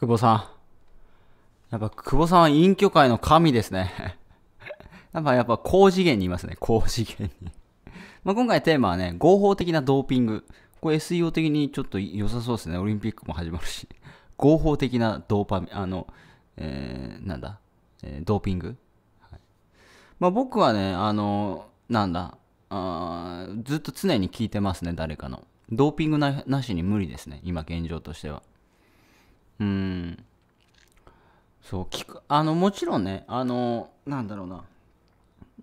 久保さん。やっぱ久保さんは隠居会の神ですね。やっぱやっぱ高次元にいますね。高次元に ま今回テーマはね、合法的なドーピング。これ SEO 的にちょっと良さそうですね。オリンピックも始まるし。合法的なドーパミ、あの、えー、なんだ、えー、ドーピング。はい、まあ、僕はね、あの、なんだあ、ずっと常に聞いてますね、誰かの。ドーピングなしに無理ですね、今現状としては。うんそう聞くあのもちろんねあのなんだろうな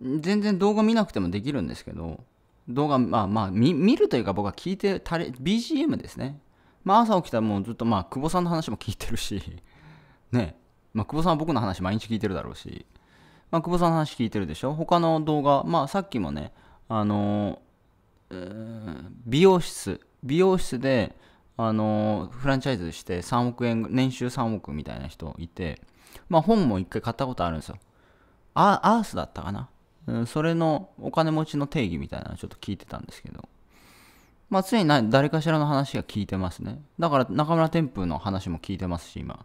全然動画見なくてもできるんですけど動画まあまあ見るというか僕は聞いてたれ BGM ですねまあ朝起きたらもうずっとまあ久保さんの話も聞いてるし ねまあ久保さんは僕の話毎日聞いてるだろうしまあ久保さんの話聞いてるでしょ他の動画まあさっきもねあの美容室美容室であのフランチャイズして3億円年収3億みたいな人いてまあ本も一回買ったことあるんですよアースだったかな、うん、それのお金持ちの定義みたいなのちょっと聞いてたんですけどまあ常に誰かしらの話が聞いてますねだから中村天風の話も聞いてますし今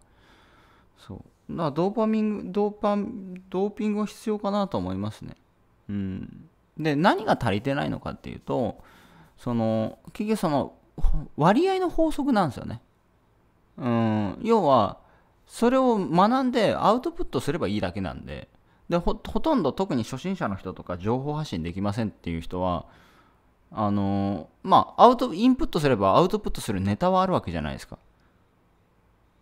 そうだからドーパミンドーパンドーピングは必要かなと思いますねうんで何が足りてないのかっていうとその結局その割合の法則なんですよね。うん、要は、それを学んでアウトプットすればいいだけなんで、でほとんど特に初心者の人とか情報発信できませんっていう人は、あのまあ、アウト、インプットすればアウトプットするネタはあるわけじゃないですか。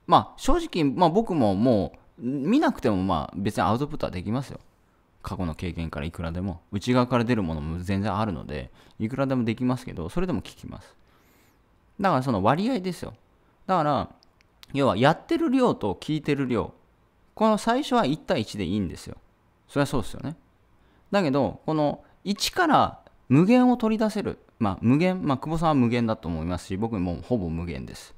まあ、正直、まあ、僕ももう、見なくても、まあ、別にアウトプットはできますよ。過去の経験からいくらでも。内側から出るものも全然あるので、いくらでもできますけど、それでも聞きます。だからその割合ですよ。だから、要はやってる量と聞いてる量。この最初は1対1でいいんですよ。それはそうですよね。だけど、この1から無限を取り出せる。まあ無限、まあ久保さんは無限だと思いますし、僕もほぼ無限です。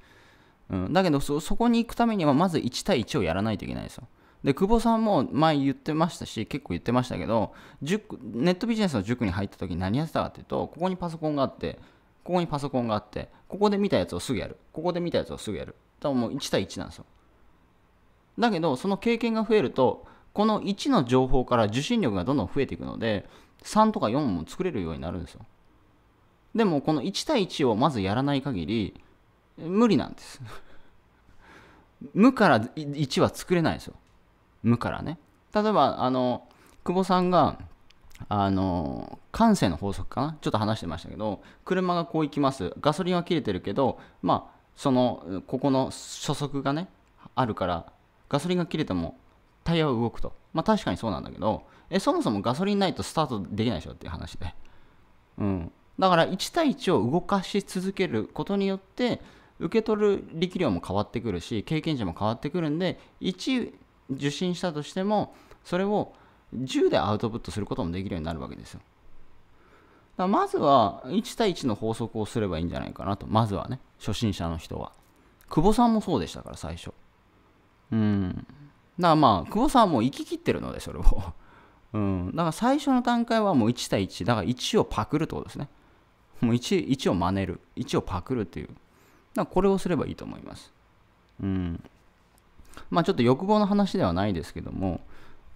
うん、だけどそ、そこに行くためにはまず1対1をやらないといけないですよ。で、久保さんも前言ってましたし、結構言ってましたけど、塾ネットビジネスの塾に入った時に何やってたかっていうと、ここにパソコンがあって、ここにパソコンがあって、ここで見たやつをすぐやる。ここで見たやつをすぐやる。多分もう1対1なんですよ。だけど、その経験が増えると、この1の情報から受信力がどんどん増えていくので、3とか4も作れるようになるんですよ。でも、この1対1をまずやらない限り、無理なんです。無から1は作れないですよ。無からね。例えば、あの、久保さんが、あの感性の法則かなちょっと話してましたけど車がこう行きますガソリンは切れてるけどまあそのここの初速がねあるからガソリンが切れてもタイヤは動くとまあ確かにそうなんだけどえそもそもガソリンないとスタートできないでしょっていう話でうんだから1対1を動かし続けることによって受け取る力量も変わってくるし経験値も変わってくるんで1受信したとしてもそれを10でアウトプットすることもできるようになるわけですよ。だまずは1対1の法則をすればいいんじゃないかなと。まずはね、初心者の人は。久保さんもそうでしたから最初。うん。だからまあ、久保さんはもう行ききってるので、それを。うん。だから最初の段階はもう1対1。だから1をパクるってことですね。もう 1, 1を真似る。1をパクるっていう。だからこれをすればいいと思います。うん。まあちょっと欲望の話ではないですけども、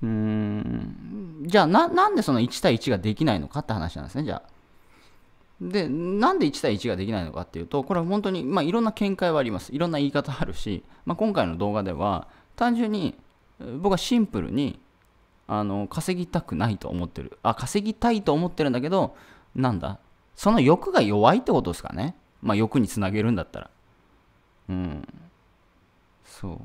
うん、じゃあな、なんでその1対1ができないのかって話なんですね、じゃあ。で、なんで1対1ができないのかっていうと、これは本当に、まあ、いろんな見解はあります。いろんな言い方あるし、まあ、今回の動画では、単純に、僕はシンプルに、あの、稼ぎたくないと思ってる。あ、稼ぎたいと思ってるんだけど、なんだその欲が弱いってことですかね。まあ、欲につなげるんだったら。うん。そう。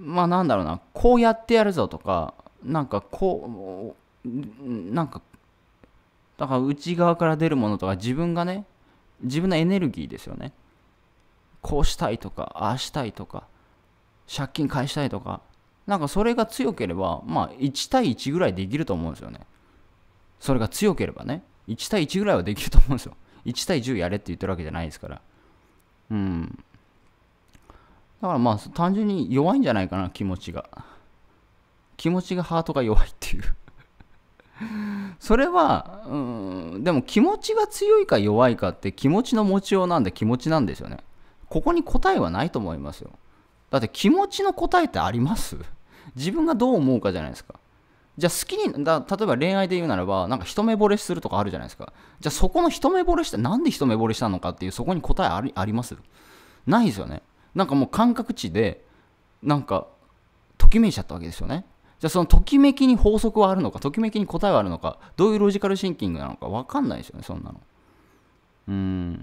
まあなんだろうなこうやってやるぞとかなんかこうなんかだから内側から出るものとか自分がね自分のエネルギーですよねこうしたいとかああしたいとか借金返したいとかなんかそれが強ければまあ1対1ぐらいできると思うんですよねそれが強ければね1対1ぐらいはできると思うんですよ1対10やれって言ってるわけじゃないですからうんだからまあ単純に弱いんじゃないかな気持ちが気持ちがハートが弱いっていう それはうんでも気持ちが強いか弱いかって気持ちの持ちようなんで気持ちなんですよねここに答えはないと思いますよだって気持ちの答えってあります 自分がどう思うかじゃないですかじゃあ好きにだ例えば恋愛で言うならばなんか一目惚れするとかあるじゃないですかじゃあそこの一目惚れしてなんで一目惚れしたのかっていうそこに答えありありますないですよねなんかもう感覚値でなんかときめいちゃったわけですよねじゃあそのときめきに法則はあるのかときめきに答えはあるのかどういうロジカルシンキングなのか分かんないですよねそんなのうんだか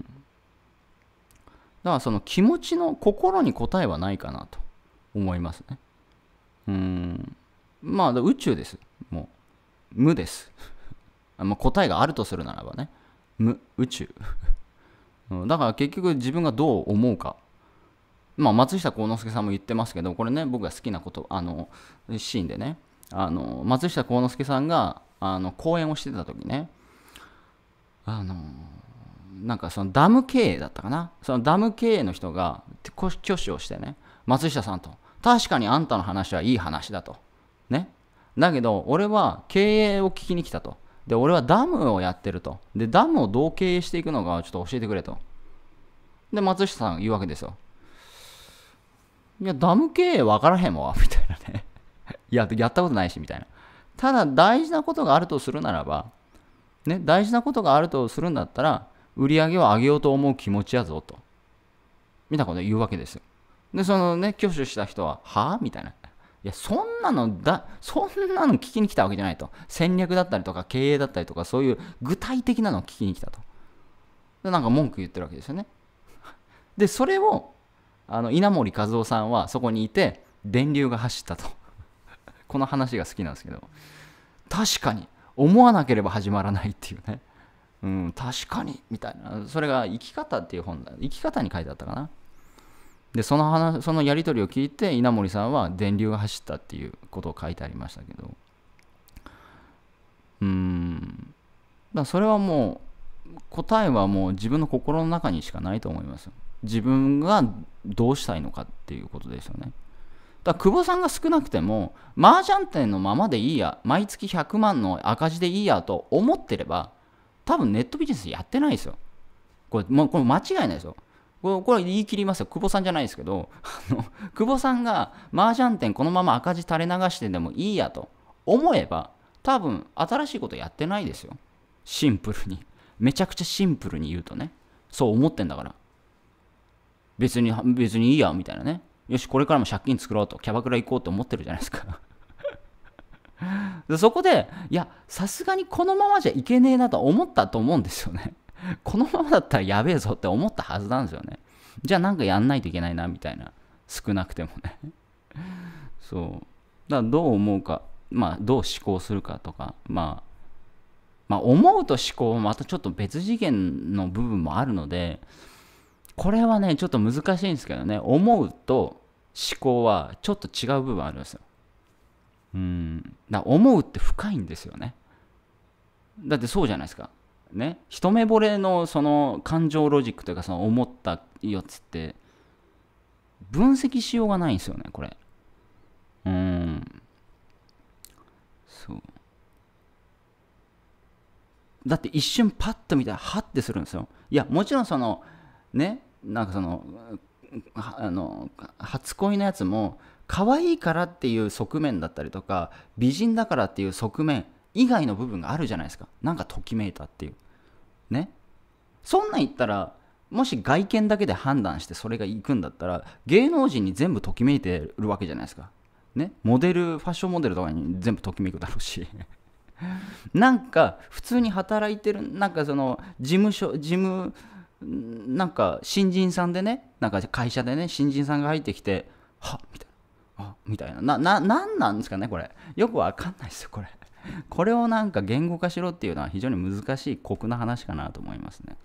らその気持ちの心に答えはないかなと思いますねうんまあ宇宙ですもう無です まあ答えがあるとするならばね無宇宙 だから結局自分がどう思うかまあ、松下幸之助さんも言ってますけどこれね僕が好きなことあのシーンでねあの松下幸之助さんがあの講演をしてた時ねあのなんかそのダム経営だったかなそのダム経営の人が挙手をしてね松下さんと確かにあんたの話はいい話だとねだけど俺は経営を聞きに来たとで俺はダムをやってるとでダムをどう経営していくのかちょっと教えてくれとで松下さんが言うわけですよいや、ダム経営分からへんわ、みたいなね。いや、やったことないし、みたいな。ただ、大事なことがあるとするならば、ね、大事なことがあるとするんだったら、売り上げを上げようと思う気持ちやぞ、と。みたいなこと言うわけですよ。で、そのね、挙手した人は、はあみたいな。いや、そんなのだ、そんなの聞きに来たわけじゃないと。戦略だったりとか、経営だったりとか、そういう具体的なのを聞きに来たと。で、なんか文句言ってるわけですよね。で、それをあの稲森和夫さんはそこにいて電流が走ったと この話が好きなんですけど確かに思わなければ始まらないっていうね、うん、確かにみたいなそれが「生き方」っていう本だ生き方に書いてあったかなでその話そのやり取りを聞いて稲森さんは電流が走ったっていうことを書いてありましたけどうんだそれはもう答えはもう自分の心の中にしかないと思います自分がどうしたいのかっていうことですよね。だ久保さんが少なくても、麻雀店のままでいいや、毎月100万の赤字でいいやと思ってれば、多分ネットビジネスやってないですよ。これ、もうこれ間違いないですよ。これこれ言い切りますよ。久保さんじゃないですけど、あの久保さんが麻雀店このまま赤字垂れ流してでもいいやと思えば、多分新しいことやってないですよ。シンプルに。めちゃくちゃシンプルに言うとね。そう思ってんだから。別に、別にいいや、みたいなね。よし、これからも借金作ろうと、キャバクラ行こうと思ってるじゃないですか そこで、いや、さすがにこのままじゃいけねえなと思ったと思うんですよね このままだったらやべえぞって思ったはずなんですよね。じゃあなんかやんないといけないな、みたいな。少なくてもね そう。だからどう思うか、まあ、どう思考するかとか、まあ、まあ、思うと思考はまたちょっと別次元の部分もあるので、これはね、ちょっと難しいんですけどね、思うと思考はちょっと違う部分あるんですよ。うん。だ思うって深いんですよね。だってそうじゃないですか。ね。一目惚れのその感情ロジックというかその思ったやつって、分析しようがないんですよね、これ。うん。そう。だって一瞬パッと見たらはってするんですよ。いや、もちろんその、ね、なんかそのあの初恋のやつも可愛いからっていう側面だったりとか美人だからっていう側面以外の部分があるじゃないですかなんかときめいたっていうねそんなん言ったらもし外見だけで判断してそれがいくんだったら芸能人に全部ときめいてるわけじゃないですかねモデルファッションモデルとかに全部ときめくだろうし なんか普通に働いてるなんかその事務所事務なんか新人さんでねなんか会社でね新人さんが入ってきてはみたいなあみたいななななんなんですかねこれよくわかんないですよこれ これをなんか言語化しろっていうのは非常に難しい酷な話かなと思いますね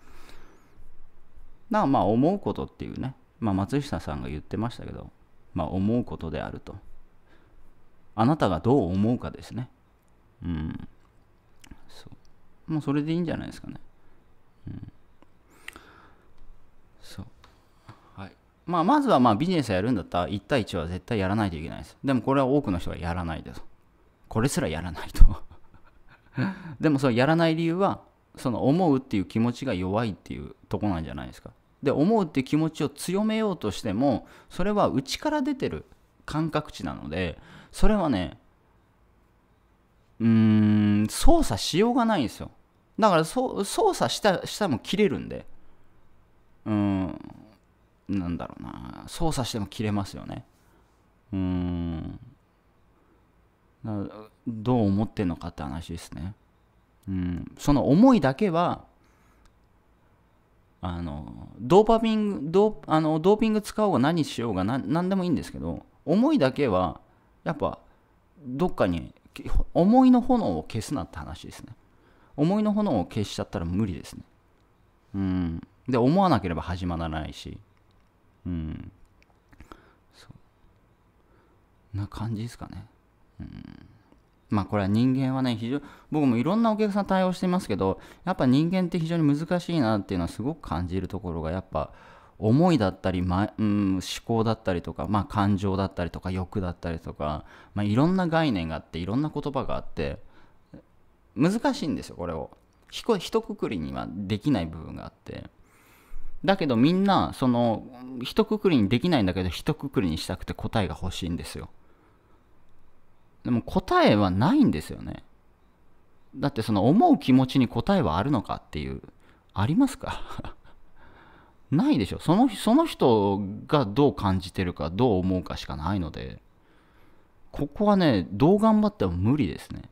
なまあ思うことっていうね、まあ、松下さんが言ってましたけど、まあ、思うことであるとあなたがどう思うかですねうんそうもうそれでいいんじゃないですかねうんまあ、まずはまあビジネスやるんだったら1対1は絶対やらないといけないです。でもこれは多くの人がやらないです。これすらやらないと でもそのやらない理由は、その思うっていう気持ちが弱いっていうとこなんじゃないですか。で、思うっていう気持ちを強めようとしても、それは内から出てる感覚値なので、それはね、うーん、操作しようがないんですよ。だから操作したしたも切れるんで。うんなんだろうな、操作しても切れますよね。うーん。どう思ってんのかって話ですね。うん。その思いだけは、あの、ドーパミンドあのドーピング使おうが何しようが何でもいいんですけど、思いだけは、やっぱ、どっかに、思いの炎を消すなって話ですね。思いの炎を消しちゃったら無理ですね。うん。で、思わなければ始まらないし。うんそうな感じですかねうんまあこれは人間はね非常僕もいろんなお客さん対応していますけどやっぱ人間って非常に難しいなっていうのはすごく感じるところがやっぱ思いだったり、まうん、思考だったりとか、まあ、感情だったりとか欲だったりとか、まあ、いろんな概念があっていろんな言葉があって難しいんですよこれをひこ一括りにはできない部分があってだけどみんなその一括りにできないんだけど一括りにしたくて答えが欲しいんですよでも答えはないんですよねだってその思う気持ちに答えはあるのかっていうありますか ないでしょそのその人がどう感じてるかどう思うかしかないのでここはねどう頑張っても無理ですね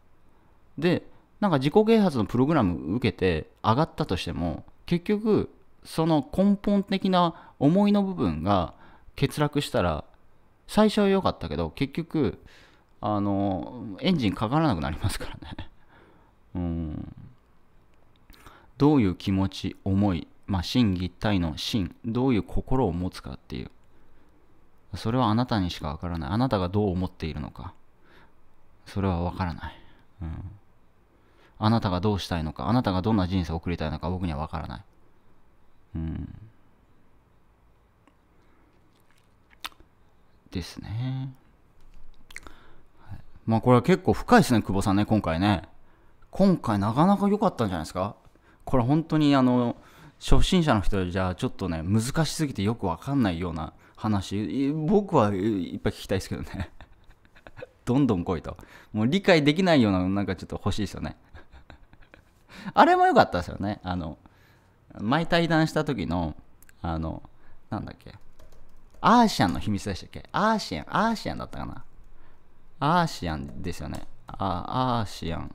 でなんか自己啓発のプログラム受けて上がったとしても結局その根本的な思いの部分が欠落したら最初は良かったけど結局あのエンジンかからなくなりますからね うんどういう気持ち思いまあ真偽体の真どういう心を持つかっていうそれはあなたにしかわからないあなたがどう思っているのかそれはわからない、うん、あなたがどうしたいのかあなたがどんな人生を送りたいのか僕にはわからないうん。ですね。はい、まあこれは結構深いですね、久保さんね、今回ね。今回なかなか良かったんじゃないですかこれ本当にあの、初心者の人じゃちょっとね、難しすぎてよくわかんないような話、僕はいっぱい聞きたいですけどね。どんどん来いと。もう理解できないような、なんかちょっと欲しいですよね。あれも良かったですよね。あの、前対談した時の、あの、なんだっけ、アーシアンの秘密でしたっけアーシアン、アーシアンだったかなアーシアンですよね。あアーシアン。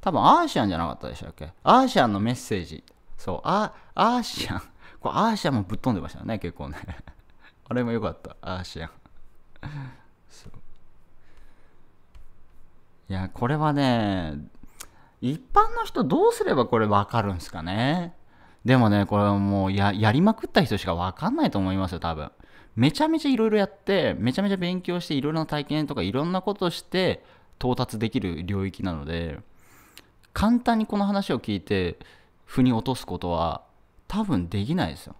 多分アーシアンじゃなかったでしたっけアーシアンのメッセージ。そう、アアーシアン。これアーシアンもぶっ飛んでましたね、結構ね。あれも良かった、アーシアン。そういや、これはね、一般の人どうすればこれ分かるんですかねでもね、これもうやりまくった人しか分かんないと思いますよ、多分。めちゃめちゃいろいろやって、めちゃめちゃ勉強して、いろいろな体験とかいろんなことして到達できる領域なので、簡単にこの話を聞いて、腑に落とすことは多分できないですよ。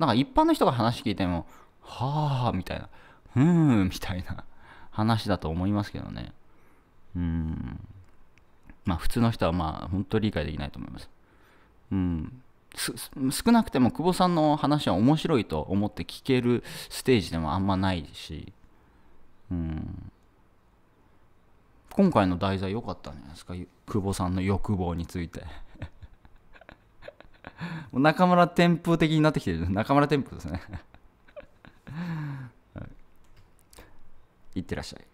なんか一般の人が話聞いても、はあ、みたいな、うーん、みたいな話だと思いますけどね。うーん。まあ、普通の人はまあ本当理解できないと思います。うん、少なくても久保さんの話は面白いと思って聞けるステージでもあんまないし、うん、今回の題材良かったんじゃないですか久保さんの欲望について 中村天風的になってきてる中村天風ですねいってらっしゃい